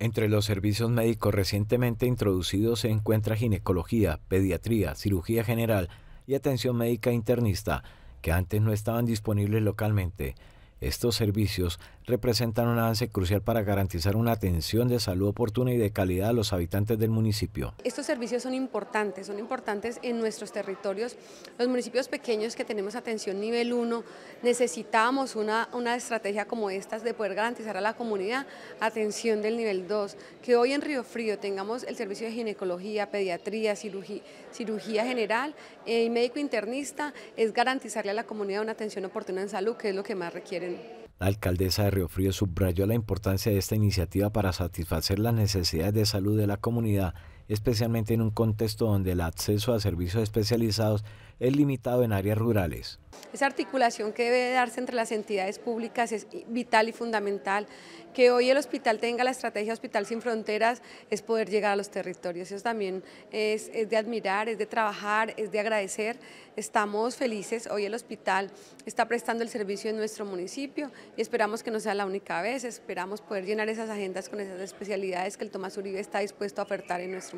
Entre los servicios médicos recientemente introducidos se encuentra ginecología, pediatría, cirugía general y atención médica internista, que antes no estaban disponibles localmente. Estos servicios representan un avance crucial para garantizar una atención de salud oportuna y de calidad a los habitantes del municipio. Estos servicios son importantes, son importantes en nuestros territorios. Los municipios pequeños que tenemos atención nivel 1 necesitamos una, estrategia como esta de poder garantizar a la comunidad atención del nivel 2, que hoy en Río Frío tengamos el servicio de ginecología, pediatría, cirugía, general eh, y médico internista es garantizarle a la comunidad una atención oportuna en salud, que es lo que más requieren. La alcaldesa de Río Frío subrayó la importancia de esta iniciativa para satisfacer las necesidades de salud de la comunidad especialmente en un contexto donde el acceso a servicios especializados es limitado en áreas rurales. Esa articulación que debe darse entre las entidades públicas es vital y fundamental. Que hoy el hospital tenga la estrategia Hospital Sin Fronteras es poder llegar a los territorios. Eso también es, de admirar, es de trabajar, es de agradecer. Estamos felices. Hoy el hospital está prestando el servicio en nuestro municipio y esperamos que no sea la única vez. Esperamos poder llenar esas agendas con esas especialidades que el Tomás Uribe está dispuesto a ofertar en nuestro municipio.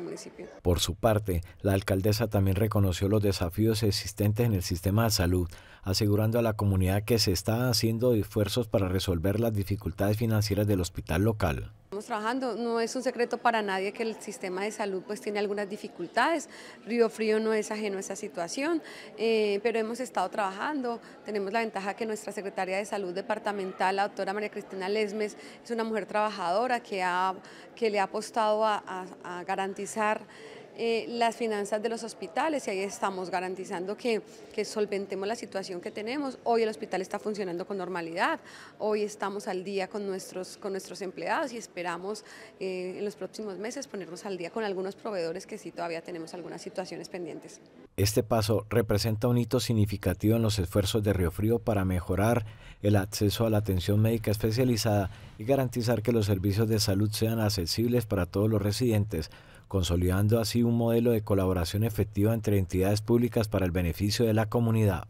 Por su parte, la alcaldesa también reconoció los desafíos existentes en el sistema de salud, asegurando a la comunidad que se están haciendo esfuerzos para resolver las dificultades financieras del hospital local trabajando. No es un secreto para nadie que el sistema de salud pues tiene algunas dificultades. Río Frío no es ajeno a esa situación, eh, pero hemos estado trabajando. Tenemos la ventaja que nuestra secretaria de salud departamental, la doctora María Cristina Lesmes, es una mujer trabajadora que, ha, que le ha apostado a garantizar eh, las finanzas de los hospitales y ahí estamos garantizando que, solventemos la situación que tenemos. Hoy el hospital está funcionando con normalidad, hoy estamos al día con nuestros, con nuestros empleados y esperamos eh, en los próximos meses ponernos al día con algunos proveedores que sí todavía tenemos algunas situaciones pendientes. Este paso representa un hito significativo en los esfuerzos de Río Frío para mejorar el acceso a la atención médica especializada y garantizar que los servicios de salud sean accesibles para todos los residentes consolidando así un modelo de colaboración efectiva entre entidades públicas para el beneficio de la comunidad.